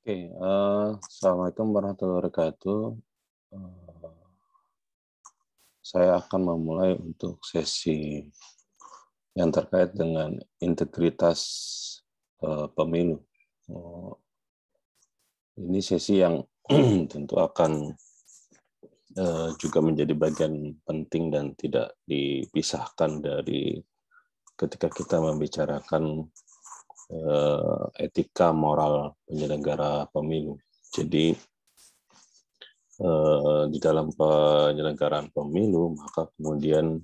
Oke, okay, uh, eh, assalamualaikum warahmatullahi wabarakatuh. Uh, saya akan memulai untuk sesi yang terkait dengan integritas uh, pemilu. Uh, ini sesi yang tentu akan uh, juga menjadi bagian penting dan tidak dipisahkan dari ketika kita membicarakan Eh, etika moral penyelenggara pemilu. Jadi eh, di dalam penyelenggaraan pemilu maka kemudian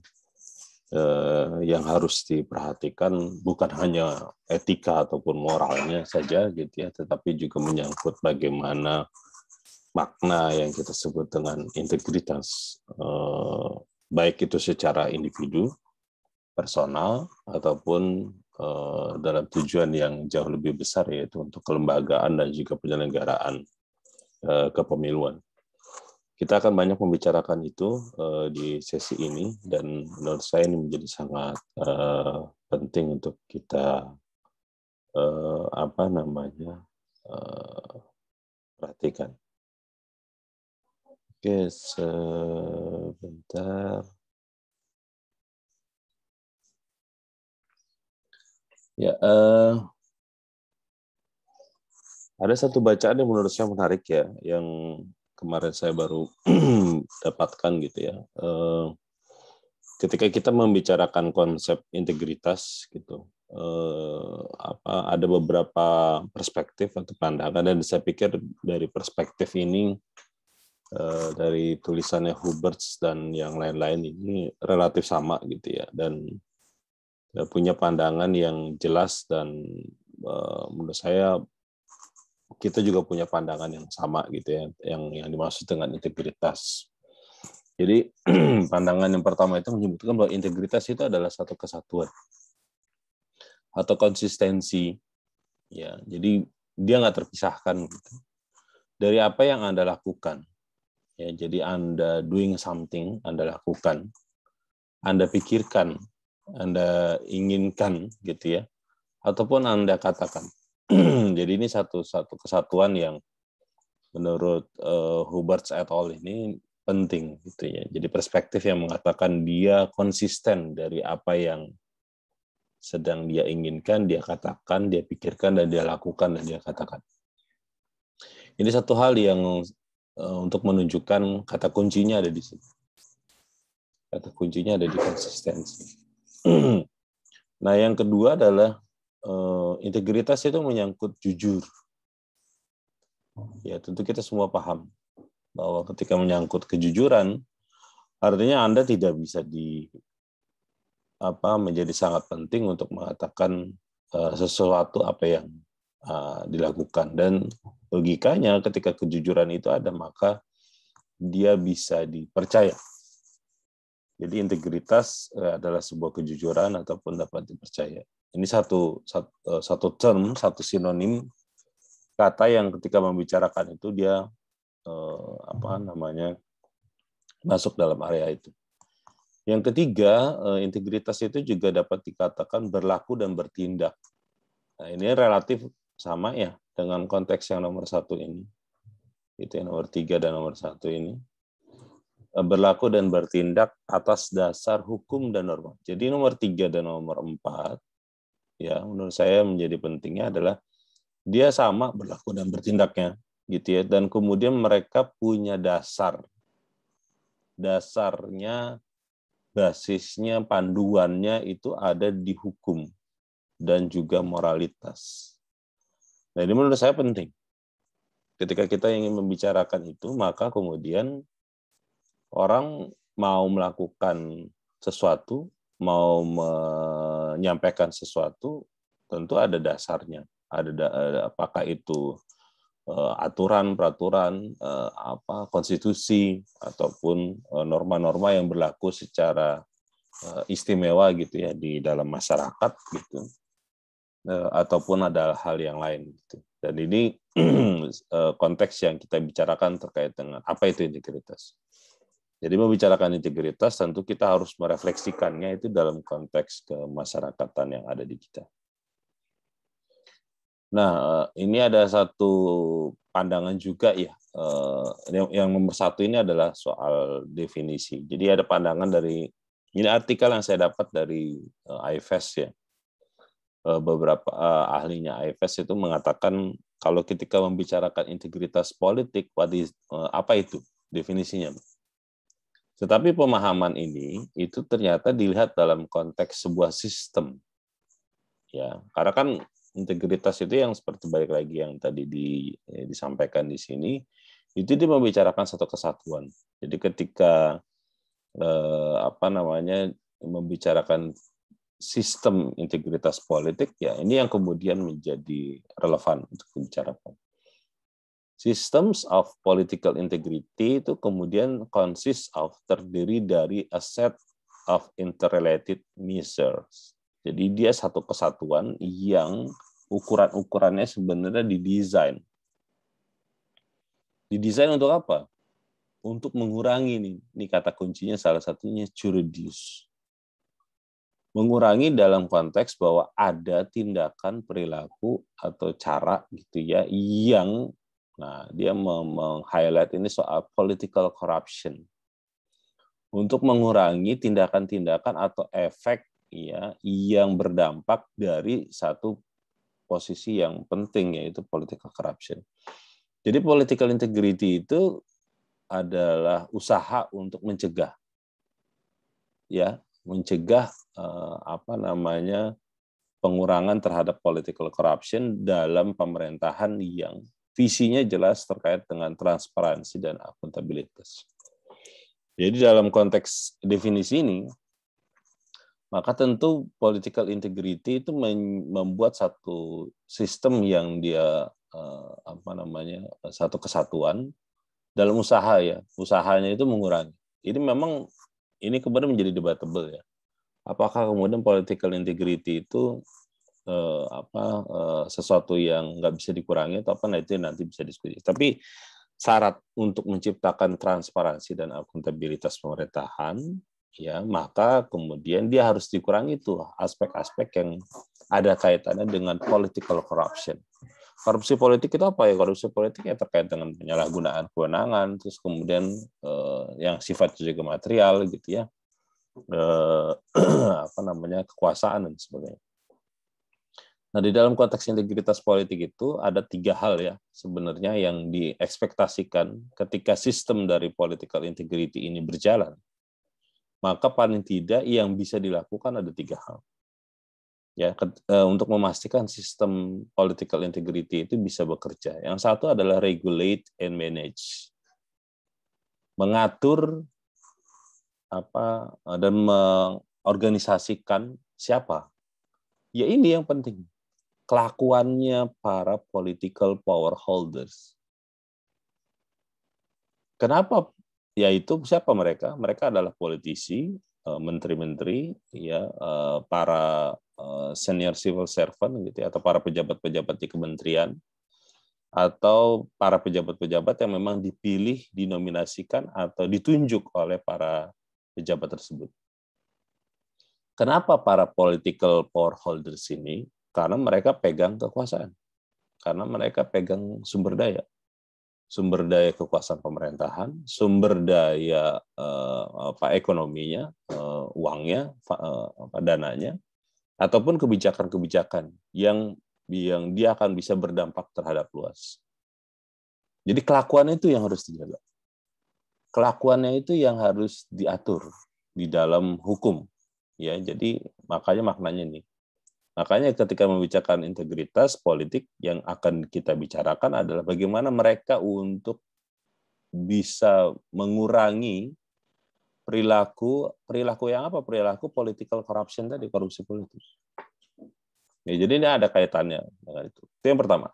eh, yang harus diperhatikan bukan hanya etika ataupun moralnya saja gitu ya, tetapi juga menyangkut bagaimana makna yang kita sebut dengan integritas baik itu secara individu personal ataupun Eh, dalam tujuan yang jauh lebih besar yaitu untuk kelembagaan dan juga penyelenggaraan eh, kepemiluan. Kita akan banyak membicarakan itu eh, di sesi ini dan menurut saya ini menjadi sangat penting untuk kita apa namanya perhatikan. Oke, sebentar. Ya, uh, ada satu bacaan yang menurut saya menarik ya, yang kemarin saya baru dapatkan gitu ya. Uh, ketika kita membicarakan konsep integritas gitu, uh, apa ada beberapa perspektif atau pandangan dan saya pikir dari perspektif ini uh, dari tulisannya Huberts dan yang lain-lain ini relatif sama gitu ya dan punya pandangan yang jelas dan eh, menurut saya kita juga punya pandangan yang sama gitu ya yang yang dimaksud dengan integritas. Jadi pandangan yang pertama itu menyebutkan bahwa integritas itu adalah satu kesatuan atau konsistensi ya jadi dia nggak terpisahkan gitu dari apa yang anda lakukan ya jadi anda doing something anda lakukan anda pikirkan anda inginkan gitu ya ataupun Anda katakan. Jadi ini satu satu kesatuan yang menurut uh, eh, Hubert et al ini penting gitu ya. Jadi perspektif yang mengatakan dia konsisten dari apa yang sedang dia inginkan, dia katakan, dia pikirkan dan dia lakukan dan dia katakan. Ini satu hal yang uh, untuk menunjukkan kata kuncinya ada di sini. Kata kuncinya ada di konsistensi. nah, yang kedua adalah uh, integritas itu menyangkut jujur. Ya, tentu kita semua paham bahwa ketika menyangkut kejujuran, artinya Anda tidak bisa di apa menjadi sangat penting untuk mengatakan uh, sesuatu apa yang uh, dilakukan dan logikanya ketika kejujuran itu ada maka dia bisa dipercaya jadi integritas eh, adalah sebuah kejujuran ataupun dapat dipercaya. Ini satu eh, satu, term, satu sinonim kata yang ketika membicarakan itu dia eh, apa namanya masuk dalam area itu. Yang ketiga, integritas itu juga dapat dikatakan berlaku dan bertindak. Nah, ini relatif sama ya dengan konteks yang nomor satu ini. Itu yang nomor tiga dan nomor satu ini Eh, berlaku dan bertindak atas dasar hukum dan norma. Jadi nomor tiga dan nomor empat, ya menurut saya menjadi pentingnya adalah dia sama berlaku dan bertindaknya, gitu ya. Dan kemudian mereka punya dasar, dasarnya, basisnya, panduannya itu ada di hukum dan juga moralitas. Nah ini menurut saya penting. Ketika kita ingin membicarakan itu, maka kemudian orang mau melakukan sesuatu, mau menyampaikan sesuatu, tentu ada dasarnya. Ada da apakah itu eh, aturan peraturan eh, apa konstitusi ataupun eh, norma-norma yang berlaku secara istimewa gitu ya di dalam masyarakat gitu ataupun ada hal yang lain gitu. Dan ini konteks yang kita bicarakan terkait dengan apa itu integritas. Jadi membicarakan integritas tentu kita harus merefleksikannya itu dalam konteks kemasyarakatan yang ada di kita. Nah, eh, ini ada satu pandangan juga ya. Eh, yang nomor satu ini adalah soal definisi. Jadi ada pandangan dari, ini artikel yang saya dapat dari eh, IFES ya. Beberapa ahlinya IFES itu mengatakan kalau ketika membicarakan integritas politik, apa itu definisinya? Tetapi pemahaman ini itu ternyata dilihat dalam konteks sebuah sistem. Ya, karena kan integritas itu yang seperti balik lagi yang tadi di, ya, disampaikan di sini itu dia membicarakan satu kesatuan. Jadi ketika eh, apa namanya membicarakan sistem integritas politik ya ini yang kemudian menjadi relevan untuk dibicarakan. Systems of political integrity itu kemudian consists of terdiri dari a set of interrelated measures. Jadi dia satu kesatuan yang ukuran-ukurannya sebenarnya didesain. Didesain untuk apa? Untuk mengurangi nih, ini kata kuncinya salah satunya to reduce. Mengurangi dalam konteks bahwa ada tindakan perilaku atau cara gitu ya yang Nah, dia meng-highlight ini soal political corruption untuk mengurangi tindakan-tindakan atau efek ya yang berdampak dari satu posisi yang penting yaitu political corruption. Jadi political integrity itu adalah usaha untuk mencegah ya, mencegah eh, apa namanya pengurangan terhadap political corruption dalam pemerintahan yang visinya jelas terkait dengan transparansi dan akuntabilitas. Jadi dalam konteks definisi ini, maka tentu political integrity itu membuat satu sistem yang dia eh, apa namanya satu kesatuan dalam usaha ya usahanya itu mengurangi ini memang ini kemudian menjadi debatable ya apakah kemudian political integrity itu eh, apa eh, sesuatu yang nggak bisa dikurangi atau apa nah itu nanti bisa diskusi tapi syarat untuk menciptakan transparansi dan akuntabilitas pemerintahan ya maka kemudian dia harus dikurangi itu aspek-aspek yang ada kaitannya dengan political corruption korupsi politik itu apa ya korupsi politik ya terkait dengan penyalahgunaan kewenangan terus kemudian eh, yang sifat juga material gitu ya eh, apa namanya kekuasaan dan sebagainya Nah, di dalam konteks integritas politik itu ada tiga hal ya sebenarnya yang diekspektasikan ketika sistem dari political integrity ini berjalan. Maka paling tidak yang bisa dilakukan ada tiga hal. Ya, eh, untuk memastikan sistem political integrity itu bisa bekerja. Yang satu adalah regulate and manage. Mengatur apa eh, dan mengorganisasikan siapa. Ya ini yang penting kelakuannya para political power holders. Kenapa? Yaitu siapa mereka? Mereka adalah politisi, eh, menteri-menteri, ya eh, para eh, senior civil servant gitu ya, atau para pejabat-pejabat di kementerian atau para pejabat-pejabat yang memang dipilih, dinominasikan atau ditunjuk oleh para pejabat tersebut. Kenapa para political power holders ini karena mereka pegang kekuasaan. Karena mereka pegang sumber daya. Sumber daya kekuasaan pemerintahan, sumber daya eh, apa ekonominya, eh, uangnya, eh, apa dananya, ataupun kebijakan-kebijakan yang yang dia akan bisa berdampak terhadap luas. Jadi kelakuannya itu yang harus dijaga. Kelakuannya itu yang harus diatur di dalam hukum. Ya, jadi makanya maknanya nih Makanya ketika membicarakan integritas politik yang akan kita bicarakan adalah bagaimana mereka untuk bisa mengurangi perilaku perilaku yang apa? Perilaku political corruption tadi, korupsi politik. Ya, jadi ini ada kaitannya dengan itu. Itu yang pertama.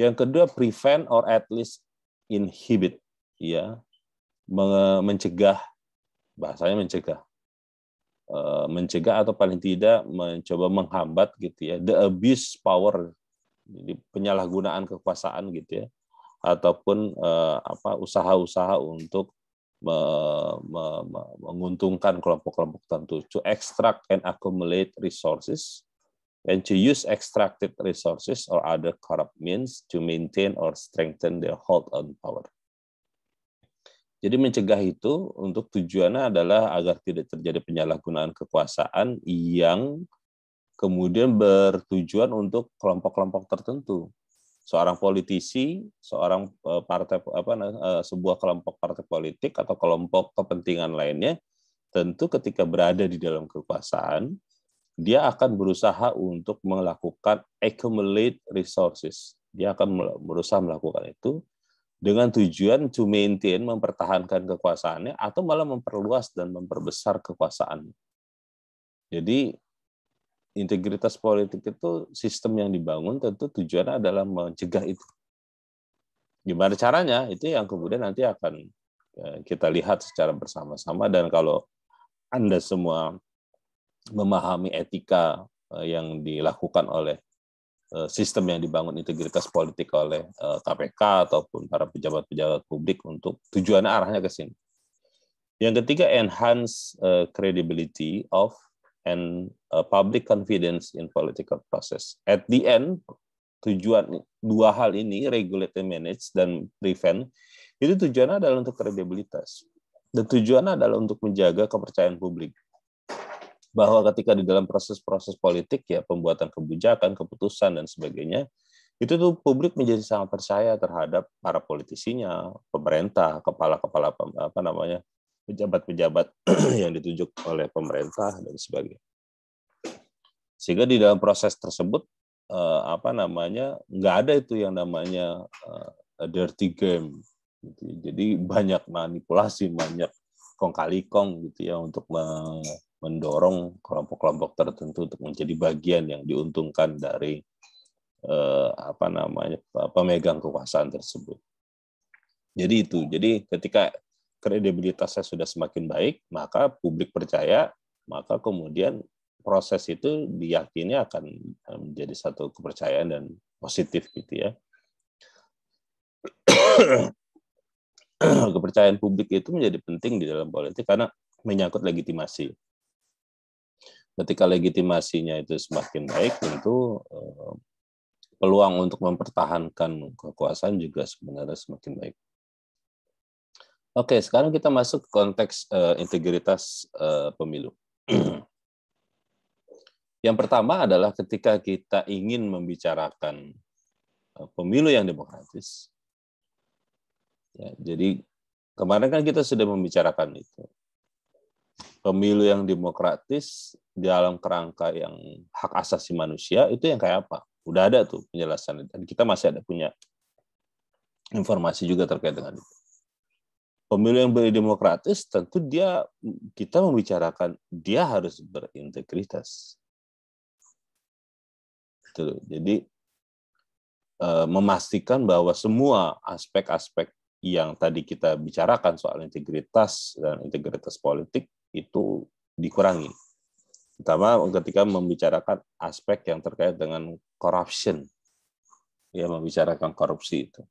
Yang kedua prevent or at least inhibit ya mencegah bahasanya mencegah Eh, mencegah atau paling tidak mencoba menghambat gitu ya the abuse power jadi penyalahgunaan kekuasaan gitu ya ataupun uh, apa usaha-usaha untuk me, me, me, menguntungkan kelompok-kelompok tertentu to extract and accumulate resources and to use extracted resources or other corrupt means to maintain or strengthen their hold on power jadi mencegah itu untuk tujuannya adalah agar tidak terjadi penyalahgunaan kekuasaan yang kemudian bertujuan untuk kelompok-kelompok tertentu. Seorang politisi, seorang e, partai apa e, sebuah kelompok partai politik atau kelompok kepentingan lainnya tentu ketika berada di dalam kekuasaan dia akan berusaha untuk melakukan accumulate resources. Dia akan berusaha melakukan itu dengan tujuan to maintain mempertahankan kekuasaannya atau malah memperluas dan memperbesar kekuasaan. Jadi integritas politik itu sistem yang dibangun tentu tujuannya adalah mencegah itu. Gimana caranya? Itu yang kemudian nanti akan eh, kita lihat secara bersama-sama dan kalau Anda semua memahami etika eh, yang dilakukan oleh Eh, sistem yang dibangun integritas politik oleh KPK eh, ataupun para pejabat-pejabat publik untuk tujuan arahnya ke sini. Yang ketiga, enhance eh, credibility of and public confidence in political process. At the end, tujuan dua hal ini, regulate and manage dan prevent, itu tujuannya adalah untuk kredibilitas. Dan tujuannya adalah untuk menjaga kepercayaan publik bahwa ketika di dalam proses-proses politik ya pembuatan kebijakan, keputusan dan sebagainya itu tuh publik menjadi sangat percaya terhadap para politisinya, pemerintah, kepala-kepala apa namanya pejabat-pejabat yang ditunjuk oleh pemerintah dan sebagainya. Sehingga di dalam proses tersebut eh, apa namanya nggak ada itu yang namanya eh, dirty game. Gitu. Jadi banyak manipulasi, banyak kong kali kong gitu ya untuk mendorong kelompok-kelompok tertentu untuk menjadi bagian yang diuntungkan dari eh, apa namanya pemegang kekuasaan tersebut. Jadi itu. Jadi ketika kredibilitasnya sudah semakin baik, maka publik percaya, maka kemudian proses itu diyakini akan eh, menjadi satu kepercayaan dan positif gitu ya. kepercayaan publik itu menjadi penting di dalam politik karena menyangkut legitimasi ketika legitimasinya itu semakin baik tentu eh, peluang untuk mempertahankan kekuasaan juga sebenarnya semakin baik. Oke, sekarang kita masuk ke konteks uh, integritas uh, pemilu. yang pertama adalah ketika kita ingin membicarakan uh, pemilu yang demokratis. Ya, jadi kemarin kan kita sudah membicarakan itu pemilu yang demokratis di dalam kerangka yang hak asasi manusia itu yang kayak apa? Udah ada tuh penjelasan. Dan kita masih ada punya informasi juga terkait dengan itu. Pemilu yang berdemokratis tentu dia kita membicarakan dia harus berintegritas. Tuh, gitu Jadi eh, memastikan bahwa semua aspek-aspek yang tadi kita bicarakan soal integritas dan integritas politik itu dikurangi. Pertama, ketika membicarakan aspek yang terkait dengan corruption, ya membicarakan korupsi itu.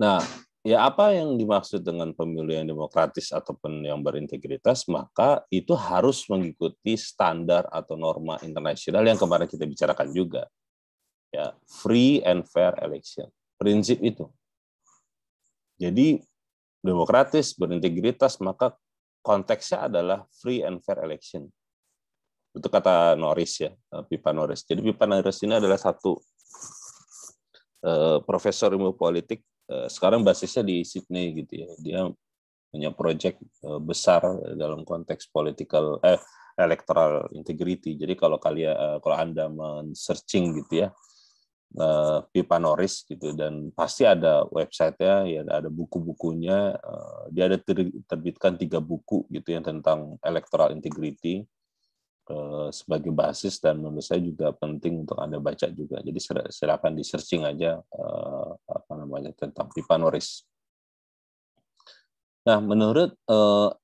Nah, ya apa yang dimaksud dengan pemilu yang demokratis ataupun yang berintegritas, maka itu harus mengikuti standar atau norma internasional yang kemarin kita bicarakan juga. Ya, free and fair election. Prinsip itu. Jadi demokratis, berintegritas, maka konteksnya adalah free and fair election. Itu kata Norris ya, eh, Pipa Norris. Jadi Pipa Norris ini adalah satu uh, profesor ilmu politik uh, sekarang basisnya di Sydney gitu ya. Dia punya proyek uh, besar dalam konteks political eh electoral integrity. Jadi kalau kalian uh, kalau Anda men-searching gitu ya, uh, Pipa Norris gitu dan pasti ada websitenya ya ada buku-bukunya eh, dia ada terbitkan tiga buku gitu yang tentang electoral integrity eh, sebagai basis dan menurut saya juga penting untuk anda baca juga jadi silakan di searching aja apa namanya tentang Pipa Norris. Nah menurut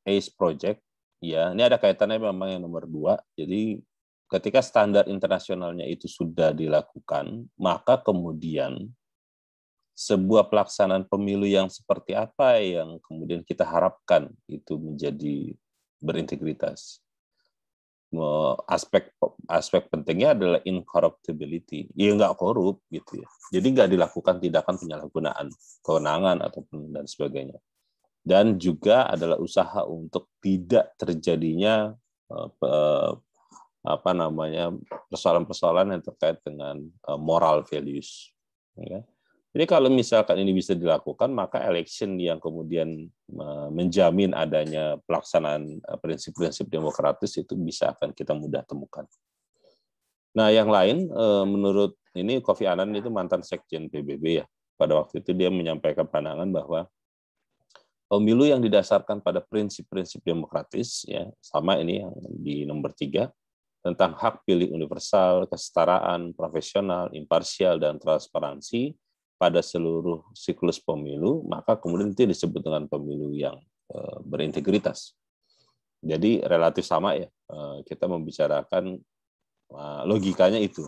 ACE Project ya ini ada kaitannya memang yang nomor dua jadi ketika standar internasionalnya itu sudah dilakukan, maka kemudian sebuah pelaksanaan pemilu yang seperti apa yang kemudian kita harapkan itu menjadi berintegritas. Aspek aspek pentingnya adalah incorruptibility. Ya nggak korup gitu ya. Jadi nggak dilakukan tindakan penyalahgunaan kewenangan ataupun dan sebagainya. Dan juga adalah usaha untuk tidak terjadinya eh, apa namanya persoalan-persoalan yang terkait dengan eh, moral values. Ya kan? Jadi kalau misalkan ini bisa dilakukan, maka election yang kemudian eh, menjamin adanya pelaksanaan eh, prinsip-prinsip demokratis itu bisa akan kita mudah temukan. Nah, yang lain menurut ini Kofi Annan itu mantan sekjen PBB ya. Pada waktu itu dia menyampaikan pandangan bahwa pemilu yang didasarkan pada prinsip-prinsip demokratis ya sama ini yang di nomor tiga tentang hak pilih universal, kesetaraan, profesional, imparsial, dan transparansi pada seluruh siklus pemilu, maka kemudian itu disebut dengan pemilu yang eh, berintegritas. Jadi relatif sama ya, eh, kita membicarakan eh, logikanya itu.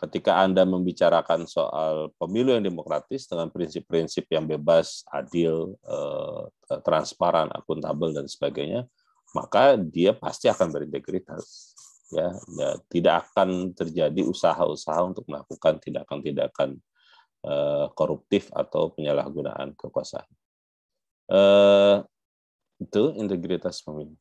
Ketika Anda membicarakan soal pemilu yang demokratis dengan prinsip-prinsip yang bebas, adil, transparan, akuntabel, dan sebagainya, maka dia pasti akan berintegritas Ya, ya, tidak akan terjadi usaha-usaha untuk melakukan tindakan-tindakan uh, koruptif atau penyalahgunaan kekuasaan. uh, itu integritas pemilu.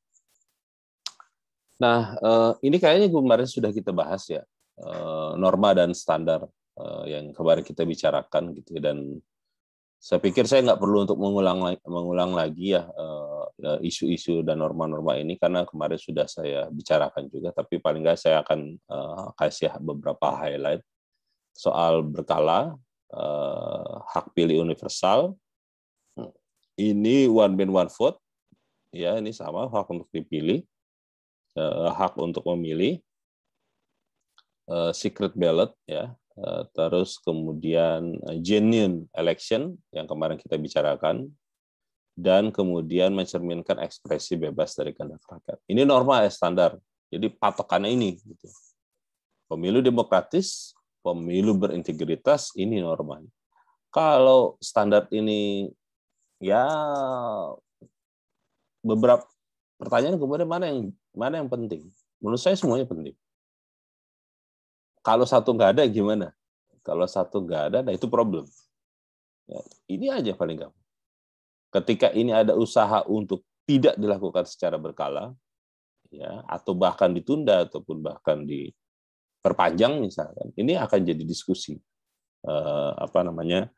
Nah, uh, ini kayaknya kemarin sudah kita bahas ya uh, norma dan standar uh, yang kemarin kita bicarakan gitu ya, dan saya pikir saya nggak perlu untuk mengulang mengulang lagi ya Uh, Eh, isu-isu dan norma-norma ini karena kemarin sudah saya bicarakan juga, tapi paling nggak saya akan eh, kasih beberapa highlight soal berkala, eh, hak pilih universal, ini one man one vote, ya ini sama hak untuk dipilih, hak untuk memilih, secret ballot ya, terus kemudian genuine election yang kemarin kita bicarakan, dan kemudian mencerminkan ekspresi bebas dari kehendak rakyat. Ini normal ya standar. Jadi patokannya ini. Gitu. Pemilu demokratis, pemilu berintegritas, ini normal. Kalau standar ini ya beberapa pertanyaan kemudian mana yang mana yang penting? Menurut saya semuanya penting. Kalau satu nggak ada gimana? Kalau satu nggak ada, nah itu problem. Ya, ini aja paling gampang Ketika ini ada usaha untuk tidak dilakukan secara berkala, ya atau bahkan ditunda ataupun bahkan diperpanjang misalkan, ini akan jadi diskusi eh, apa namanya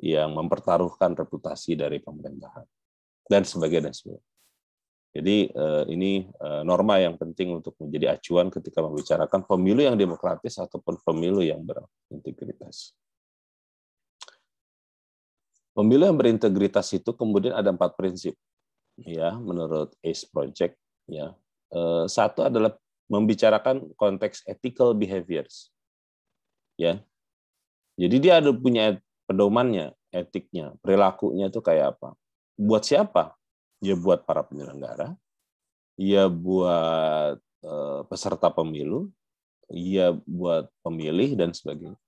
yang mempertaruhkan reputasi dari pemerintahan dan sebagainya sebagainya. Jadi eh, ini eh, norma yang penting untuk menjadi acuan ketika membicarakan pemilu yang demokratis ataupun pemilu yang berintegritas. Pemilu yang berintegritas itu kemudian ada empat prinsip, ya, menurut ACE Project. Ya, eh, satu adalah membicarakan konteks ethical behaviors, ya. Jadi dia ada punya pedomannya, etiknya, perilakunya itu kayak apa? Buat siapa? Ya buat para penyelenggara, ya buat eh, peserta pemilu, ya buat pemilih dan sebagainya,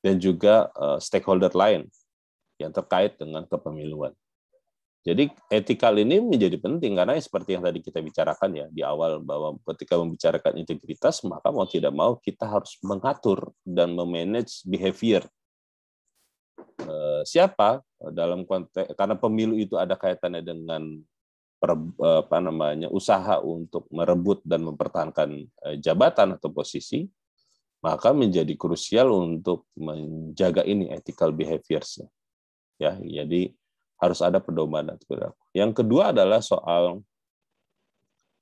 dan juga eh, stakeholder lain yang terkait dengan kepemiluan. Jadi etikal ini menjadi penting karena seperti yang tadi kita bicarakan ya di awal bahwa ketika membicarakan integritas maka mau tidak mau kita harus mengatur dan memanage behavior eh, siapa dalam konteks karena pemilu itu ada kaitannya dengan eh, apa namanya usaha untuk merebut dan mempertahankan eh, jabatan atau posisi maka menjadi krusial untuk menjaga ini ethical behaviorsnya ya jadi harus ada pedoman dan perilaku yang kedua adalah soal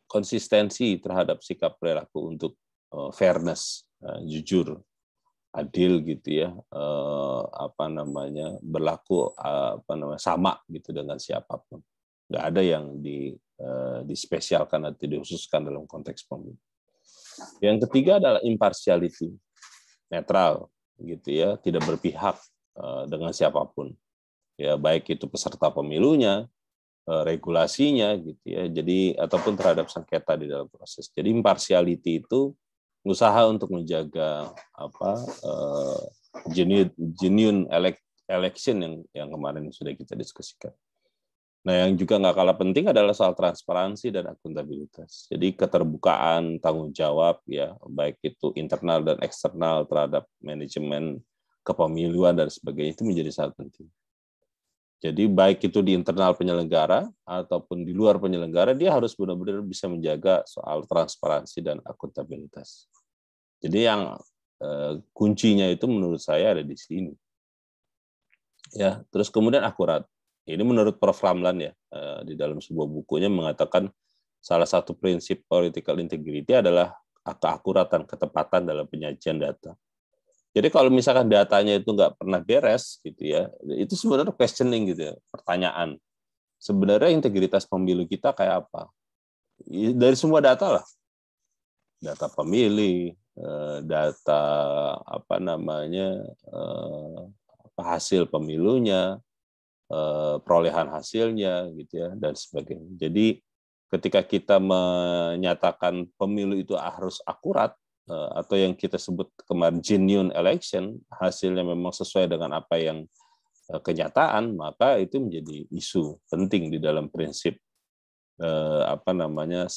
konsistensi terhadap sikap perilaku untuk eh, fairness eh, jujur adil gitu ya eh, apa namanya berlaku apa namanya sama gitu dengan siapapun nggak ada yang di dispesialkan atau dihususkan dalam konteks pemilu yang ketiga adalah impartiality netral gitu ya tidak berpihak dengan siapapun ya baik itu peserta pemilunya, eh, regulasinya gitu ya. Jadi ataupun terhadap sengketa di dalam proses. Jadi impartiality itu usaha untuk menjaga apa eh, genuine, genuine election yang yang kemarin sudah kita diskusikan. Nah, yang juga nggak kalah penting adalah soal transparansi dan akuntabilitas. Jadi keterbukaan, tanggung jawab ya, baik itu internal dan eksternal terhadap manajemen kepemiluan dan sebagainya itu menjadi sangat penting. Jadi baik itu di internal penyelenggara ataupun di luar penyelenggara, dia harus benar-benar bisa menjaga soal transparansi dan akuntabilitas. Jadi yang eh, kuncinya itu menurut saya ada di sini. Ya, terus kemudian akurat. Ini menurut Prof Ramlan ya, eh, di dalam sebuah bukunya mengatakan salah satu prinsip political integrity adalah keakuratan, ketepatan dalam penyajian data. Jadi kalau misalkan datanya itu nggak pernah beres gitu ya, itu sebenarnya questioning gitu ya, pertanyaan. Sebenarnya integritas pemilu kita kayak apa? Dari semua data lah, data pemilih, eh, data apa namanya eh, hasil pemilunya, eh, perolehan hasilnya gitu ya dan sebagainya. Jadi ketika kita menyatakan pemilu itu harus akurat, Eh, atau yang kita sebut kemarin genuine election hasilnya memang sesuai dengan apa yang eh, kenyataan maka itu menjadi isu penting di dalam prinsip eh, apa namanya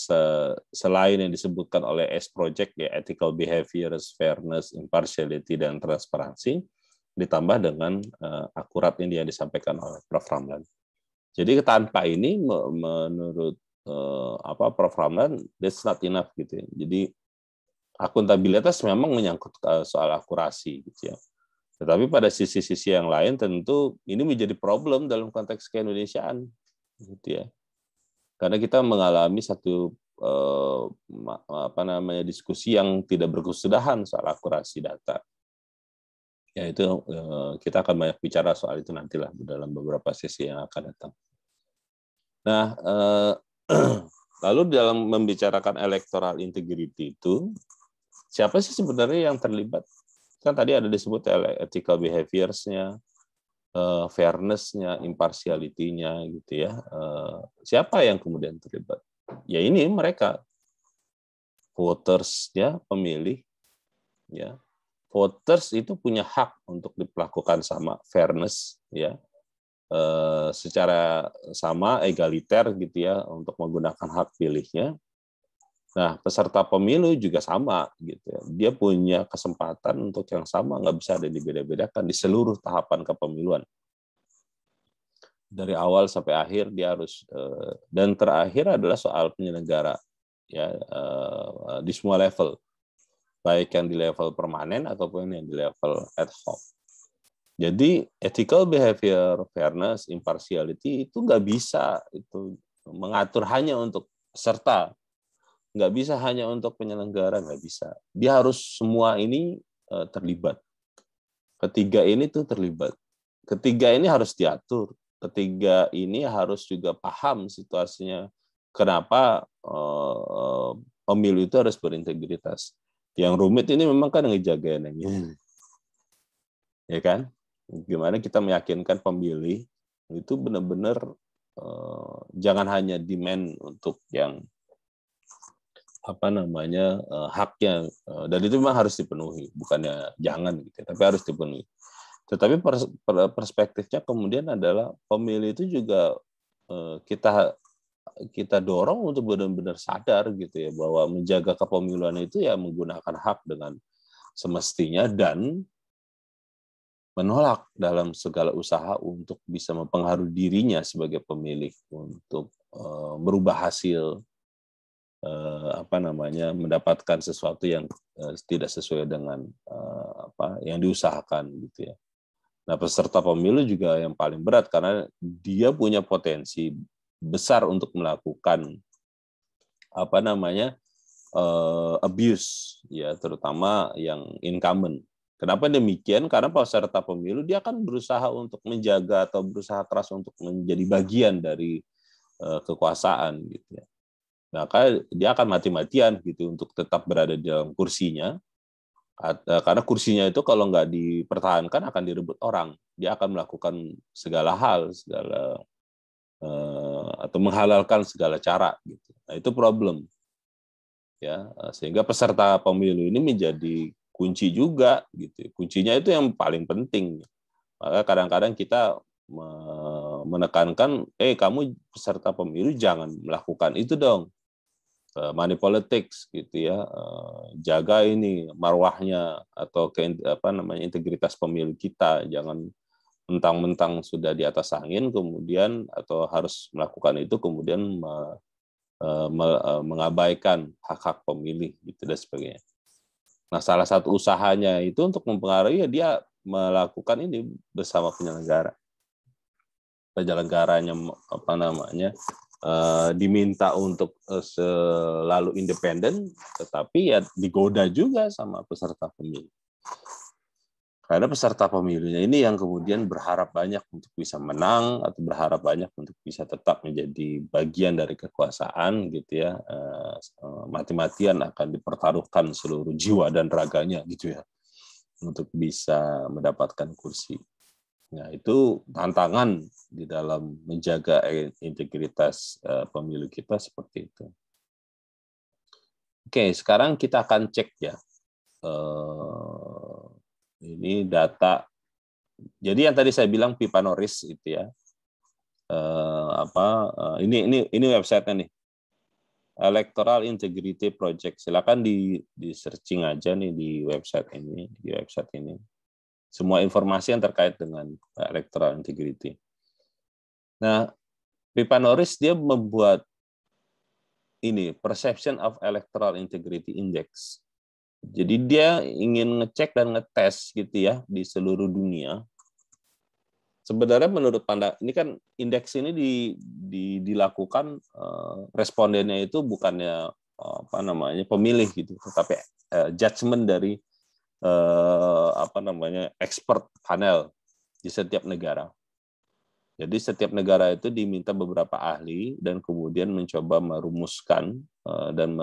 selain yang disebutkan oleh S project ya ethical behavior fairness impartiality dan transparansi ditambah dengan akurat ini yang disampaikan oleh Prof Ramlan. Jadi tanpa ini menurut apa Prof Ramlan that's not enough gitu. Ya. Jadi akuntabilitas memang menyangkut eh, soal akurasi gitu ya. Tetapi pada sisi-sisi yang lain tentu ini menjadi problem dalam konteks keindonesiaan gitu ya. Karena kita mengalami satu eh, apa namanya diskusi yang tidak berkesudahan soal akurasi data. Ya itu eh, kita akan banyak bicara soal itu nantilah dalam beberapa sesi yang akan datang. Nah, eh, lalu dalam membicarakan electoral integrity itu siapa sih sebenarnya yang terlibat? Kan tadi ada disebut ethical behaviors-nya, uh, fairness-nya, impartiality-nya gitu ya. Eh, siapa yang kemudian terlibat? Ya ini mereka voters ya, pemilih ya. Voters itu punya hak untuk diperlakukan sama fairness ya. Uh, secara sama egaliter gitu ya untuk menggunakan hak pilihnya Nah, peserta pemilu juga sama gitu ya. Dia punya kesempatan untuk yang sama, nggak bisa ada dibeda-bedakan di seluruh tahapan kepemiluan. Dari awal sampai akhir dia harus eh, dan terakhir adalah soal penyelenggara ya eh, di semua level. Baik yang di level permanen ataupun yang di level ad hoc. Jadi ethical behavior, fairness, impartiality itu nggak bisa itu mengatur hanya untuk serta nggak bisa hanya untuk penyelenggara nggak bisa dia harus semua ini eh, terlibat ketiga ini tuh terlibat ketiga ini harus diatur ketiga ini harus juga paham situasinya kenapa uh, pemilu itu harus berintegritas yang rumit ini memang kan ngejaga yang ini hmm. ya kan gimana kita meyakinkan pemilih itu benar-benar eh, jangan hanya demand untuk yang apa namanya uh, haknya uh, dan itu memang harus dipenuhi bukannya jangan gitu ya, tapi harus dipenuhi tetapi perspektifnya kemudian adalah pemilih itu juga eh, kita kita dorong untuk benar-benar sadar gitu ya bahwa menjaga kepemiluan itu ya menggunakan hak dengan semestinya dan menolak dalam segala usaha untuk bisa mempengaruhi dirinya sebagai pemilih untuk uh, merubah hasil Eh, apa namanya mendapatkan sesuatu yang eh, tidak sesuai dengan eh, apa yang diusahakan gitu ya. Nah, peserta pemilu juga yang paling berat karena dia punya potensi besar untuk melakukan apa namanya eh, abuse ya terutama yang incumbent. Kenapa demikian? Karena peserta pemilu dia akan berusaha untuk menjaga atau berusaha keras untuk menjadi bagian dari kekuasaan gitu ya maka dia akan mati-matian gitu untuk tetap berada di dalam kursinya eh, karena kursinya itu kalau nggak dipertahankan akan direbut orang dia akan melakukan segala hal segala eh, atau menghalalkan segala cara gitu nah, itu problem ya eh, sehingga peserta pemilu ini menjadi kunci juga gitu kuncinya itu yang paling penting maka kadang-kadang kita menekankan eh kamu peserta pemilu jangan melakukan itu dong Eh, money politics gitu ya eh, jaga ini marwahnya atau ke, apa namanya integritas pemilu kita jangan mentang-mentang sudah di atas angin kemudian atau harus melakukan itu kemudian me, eh, me, mengabaikan hak-hak pemilih gitu dan sebagainya nah salah satu usahanya itu untuk mempengaruhi ya dia melakukan ini bersama penyelenggara penyelenggaranya apa namanya Eh, diminta untuk uh, selalu independen, tetapi ya digoda juga sama peserta pemilu. Karena peserta pemilunya ini yang kemudian berharap banyak untuk bisa menang atau berharap banyak untuk bisa tetap menjadi bagian dari kekuasaan, gitu ya. Uh, Mati-matian akan dipertaruhkan seluruh jiwa dan raganya, gitu ya, untuk bisa mendapatkan kursi Nah, itu tantangan di dalam menjaga integritas eh, pemilu kita seperti itu. Oke, sekarang kita akan cek ya. Eh, ini data. Jadi yang tadi saya bilang Pipa noris itu ya. Eh, apa ini ini ini websitenya nih. Electoral Integrity Project. Silakan di di searching aja nih di website ini, di website ini semua informasi yang terkait dengan electoral integrity. Nah, Pipa Norris dia membuat ini perception of electoral integrity index. Jadi dia ingin ngecek dan ngetes gitu ya di seluruh dunia. Sebenarnya menurut pandang ini kan indeks ini di, di, dilakukan uh, respondennya itu bukannya uh, apa namanya pemilih gitu, tetapi uh, judgement dari eh, apa namanya expert panel di setiap negara. Jadi setiap negara itu diminta beberapa ahli dan kemudian mencoba merumuskan eh, dan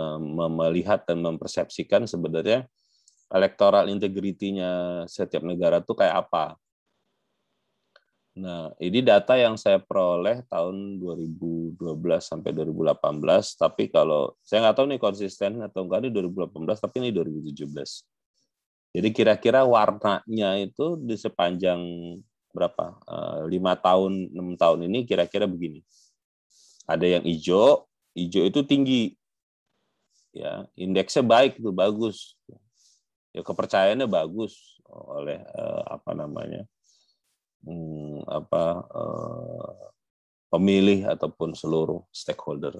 melihat dan mempersepsikan sebenarnya elektoral integritinya setiap negara itu kayak apa. Nah, ini data yang saya peroleh tahun 2012 sampai 2018, tapi kalau saya nggak tahu nih konsisten atau enggak ini 2018, tapi ini 2017. Jadi kira-kira warnanya itu di sepanjang berapa eh, lima tahun enam tahun ini kira-kira begini. Ada yang hijau, hijau itu tinggi, ya indeksnya baik itu bagus, ya kepercayaannya bagus oleh eh, apa namanya hmm, apa eh, pemilih ataupun seluruh stakeholder.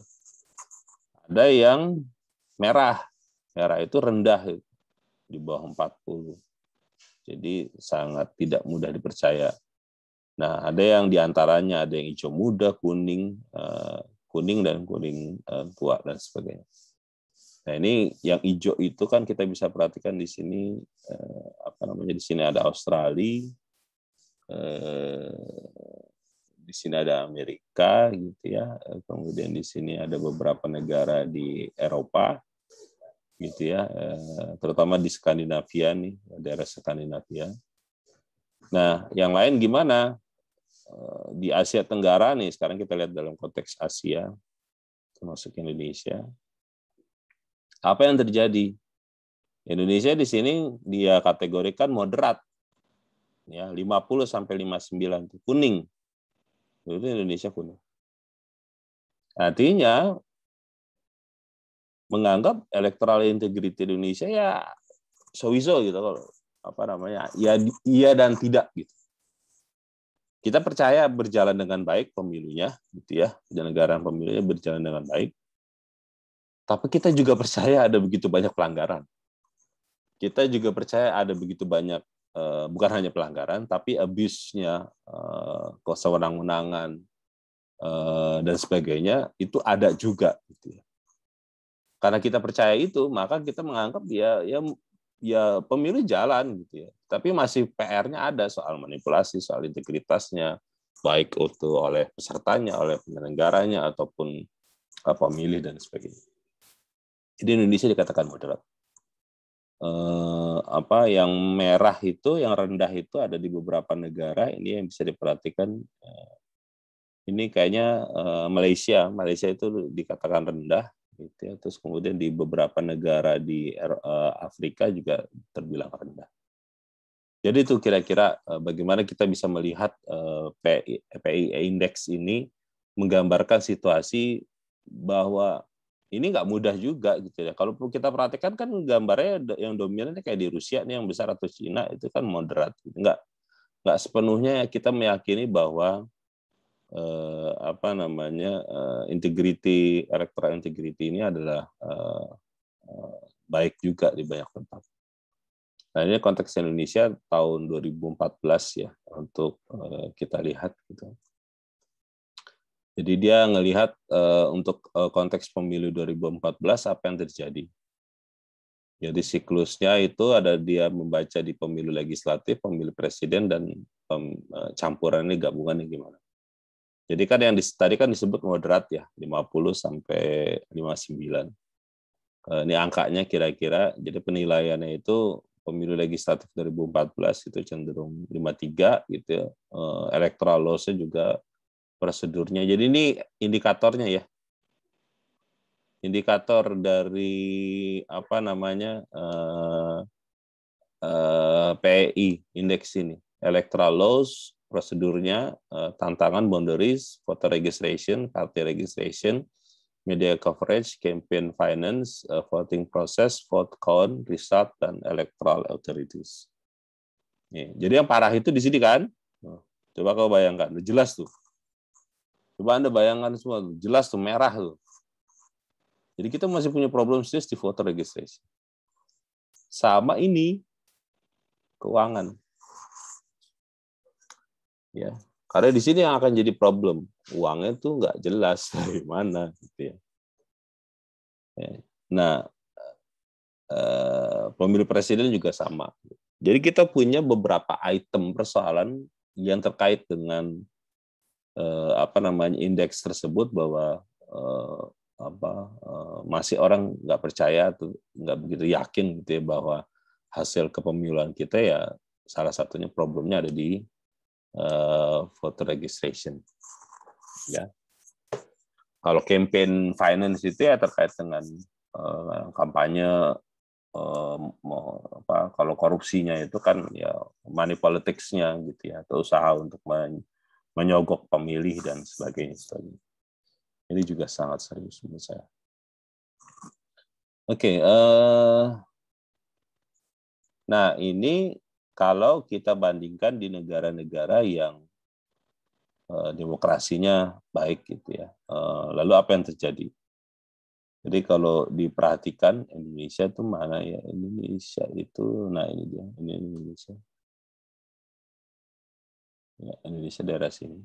Ada yang merah, merah itu rendah di bawah 40. Jadi sangat tidak mudah dipercaya. Nah, ada yang diantaranya ada yang hijau muda, kuning, eh, kuning dan kuning eh, tua dan sebagainya. Nah ini yang hijau itu kan kita bisa perhatikan di sini eh, apa namanya di sini ada Australia, di sini ada Amerika gitu ya, kemudian di sini ada beberapa negara di Eropa, gitu ya, eh, terutama di Skandinavia nih, daerah Skandinavia. Nah, yang lain gimana? Eh, di Asia Tenggara nih, sekarang kita lihat dalam konteks Asia, termasuk Indonesia. Apa yang terjadi? Indonesia di sini dia kategorikan moderat. Ya, 50 sampai 59 itu kuning. Itu Indonesia kuning. Artinya menganggap electoral integrity Indonesia ya sowiso gitu kalau apa namanya ya iya dan tidak gitu kita percaya berjalan dengan baik pemilunya gitu ya penyelenggaraan pemilunya berjalan dengan baik tapi kita juga percaya ada begitu banyak pelanggaran kita juga percaya ada begitu banyak eh, bukan hanya pelanggaran tapi abuse-nya eh, kewenangan eh, dan sebagainya itu ada juga gitu ya karena kita percaya itu maka kita menganggap dia ya ya pemilu jalan gitu ya tapi masih PR-nya ada soal manipulasi soal integritasnya baik itu oleh pesertanya oleh penyelenggaranya ataupun eh, pemilih dan sebagainya jadi Indonesia dikatakan moderat eh, apa yang merah itu, yang rendah itu ada di beberapa negara. Ini yang bisa diperhatikan. Eh, ini kayaknya eh, Malaysia, Malaysia itu dikatakan rendah gitu ya. Terus kemudian di beberapa negara di er, eh, Afrika juga terbilang rendah. Jadi itu kira-kira eh, bagaimana kita bisa melihat eh, PI Index ini menggambarkan situasi bahwa ini nggak mudah juga gitu ya. Kalau kita perhatikan kan gambarnya yang dominannya kayak di Rusia nih yang besar atau Cina itu kan moderat, gitu. nggak nggak sepenuhnya ya kita meyakini bahwa uh, apa namanya uh, integriti electoral integrity ini adalah uh, baik juga di banyak tempat. Nah ini konteks Indonesia tahun 2014 ya untuk uh, kita lihat gitu. Jadi dia ngelihat uh, untuk uh, konteks pemilu 2014 apa yang terjadi. Jadi siklusnya itu ada dia membaca di pemilu legislatif, pemilu presiden dan campuran campurannya gabungan gimana. Jadi kan yang tadi kan disebut moderat ya, 50 sampai 59. Eh, ini angkanya kira-kira, jadi penilaiannya itu pemilu legislatif 2014 itu cenderung 53 gitu ya. Eh, electoral loss-nya juga prosedurnya. Jadi ini indikatornya ya. Indikator dari apa namanya eh, eh, PI indeks ini, electoral loss, prosedurnya uh, tantangan boundaries, voter registration, party registration, media coverage, campaign finance, uh, voting process, vote count, result, dan electoral authorities. Nih, jadi yang parah itu di sini kan? Coba kau bayangkan, jelas tuh. Coba anda bayangkan semua, jelas tuh merah tuh. Jadi kita masih punya problem sih di voter registration. Sama ini keuangan ya karena di sini yang akan jadi problem uangnya tuh nggak jelas dari mana gitu ya, ya. nah eh, pemilu presiden juga sama jadi kita punya beberapa item persoalan yang terkait dengan eh, apa namanya indeks tersebut bahwa eh, apa masih orang nggak percaya atau nggak begitu yakin gitu ya bahwa hasil kepemiluan kita ya salah satunya problemnya ada di Eh, voter registration. Ya. Kalau campaign finance itu ya terkait dengan uh, kampanye uh, apa kalau korupsinya itu kan ya money politics-nya gitu ya atau usaha untuk men menyogok pemilih dan sebagainya sebagainya. Ini juga sangat serius menurut saya. Oke, okay, uh, nah ini kalau kita bandingkan di negara-negara yang eh, demokrasinya baik gitu ya. Eh, lalu apa yang terjadi? Jadi kalau diperhatikan Indonesia itu mana ya? Indonesia itu nah ini dia, ini Indonesia. Ya, Indonesia daerah sini.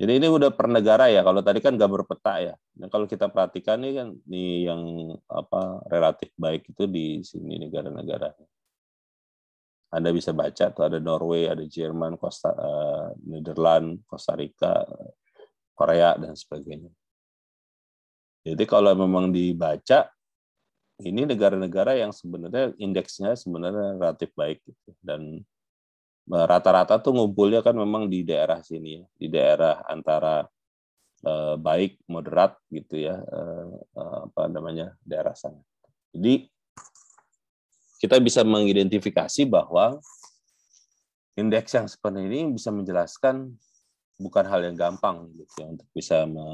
Jadi ini udah per negara ya. Kalau tadi kan gambar peta ya. Nah, kalau kita perhatikan ini kan nih yang apa relatif baik itu di sini negara-negaranya. Anda bisa baca tuh ada Norway, ada Jerman, Costa, uh, eh, Netherlands, Costa Rica, Korea dan sebagainya. Jadi kalau memang dibaca ini negara-negara yang sebenarnya indeksnya sebenarnya relatif baik gitu. dan eh, rata-rata tuh ngumpulnya kan memang di daerah sini ya, di daerah antara eh, baik moderat gitu ya eh, eh apa namanya daerah sana. Jadi kita bisa mengidentifikasi bahwa indeks yang seperti ini bisa menjelaskan bukan hal yang gampang gitu ya, untuk bisa me,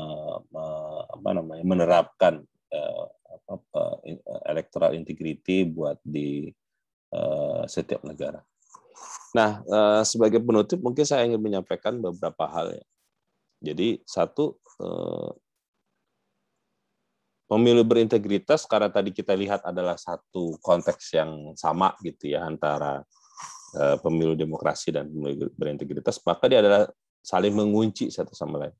me, apa namanya menerapkan uh, apa, apa, eh, electoral integrity buat di uh, setiap negara. Nah, uh, sebagai penutup mungkin saya ingin menyampaikan beberapa hal ya. Jadi satu uh, pemilu berintegritas karena tadi kita lihat adalah satu konteks yang sama gitu ya antara eh, pemilu demokrasi dan pemilu berintegritas maka dia adalah saling mengunci satu sama lain.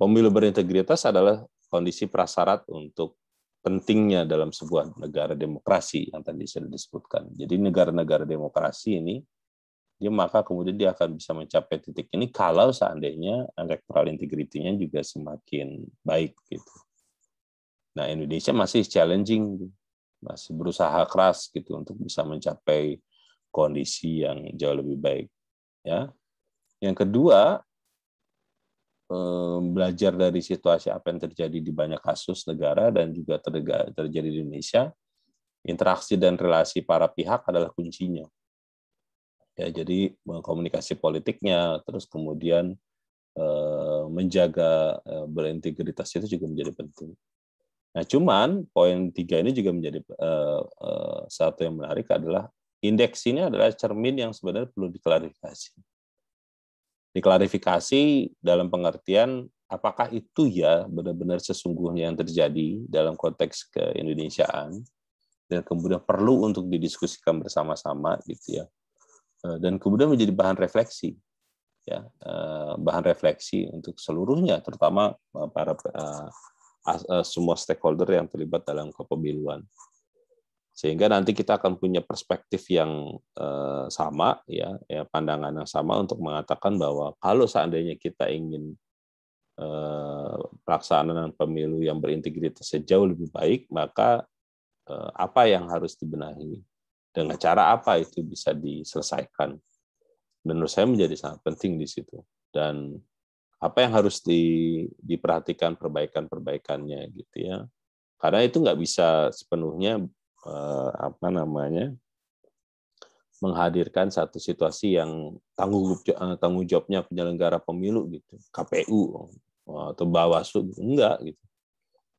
Pemilu berintegritas adalah kondisi prasyarat untuk pentingnya dalam sebuah negara demokrasi yang tadi sudah disebutkan. Jadi negara-negara demokrasi ini dia maka kemudian dia akan bisa mencapai titik ini kalau seandainya electoral integrity juga semakin baik gitu. Nah, Indonesia masih challenging, masih berusaha keras gitu untuk bisa mencapai kondisi yang jauh lebih baik. Ya, yang kedua eh, belajar dari situasi apa yang terjadi di banyak kasus negara dan juga terjadi di Indonesia, interaksi dan relasi para pihak adalah kuncinya. Ya, jadi komunikasi politiknya, terus kemudian eh, menjaga eh, berintegritas itu juga menjadi penting. Nah, cuman poin tiga ini juga menjadi uh, uh, satu yang menarik adalah indeks ini adalah cermin yang sebenarnya perlu diklarifikasi. Diklarifikasi dalam pengertian apakah itu ya benar-benar sesungguhnya yang terjadi dalam konteks keindonesiaan dan kemudian perlu untuk didiskusikan bersama-sama gitu ya. Eh, dan kemudian menjadi bahan refleksi ya, bahan refleksi untuk seluruhnya terutama para Eh, semua stakeholder yang terlibat dalam kepemiluan. Sehingga nanti kita akan punya perspektif yang eh, sama, ya, ya pandangan yang sama untuk mengatakan bahwa kalau seandainya kita ingin eh, pelaksanaan pemilu yang berintegritas sejauh lebih baik, maka apa yang harus dibenahi dengan cara apa itu bisa diselesaikan. Menurut saya menjadi sangat penting di situ. Dan apa yang harus di, diperhatikan perbaikan-perbaikannya gitu ya. Karena itu nggak bisa sepenuhnya eh, apa namanya menghadirkan satu situasi yang tanggung eh, tanggung jawabnya penyelenggara pemilu gitu, KPU atau Bawaslu gitu, enggak gitu.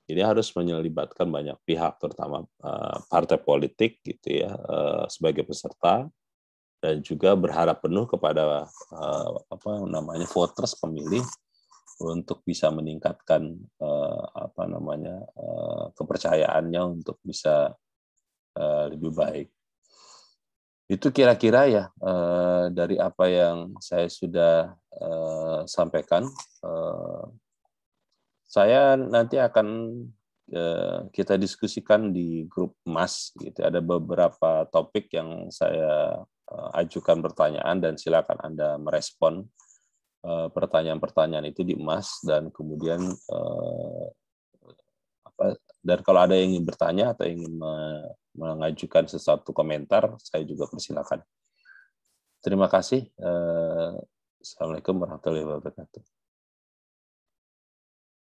Jadi harus menyelibatkan banyak pihak terutama eh, partai politik gitu ya eh, sebagai peserta dan juga berharap penuh kepada uh, apa namanya voters pemilih untuk bisa meningkatkan uh, apa namanya uh, kepercayaannya untuk bisa uh, lebih baik. Itu kira-kira ya uh, dari apa yang saya sudah uh, sampaikan. Uh, saya nanti akan Eh, kita diskusikan di grup emas, gitu ada beberapa topik yang saya eh, ajukan pertanyaan dan silakan Anda merespon eh, pertanyaan-pertanyaan itu di emas dan kemudian apa dan kalau ada yang ingin bertanya atau ingin mengajukan sesuatu komentar saya juga persilakan. Terima kasih. Assalamualaikum warahmatullahi wabarakatuh.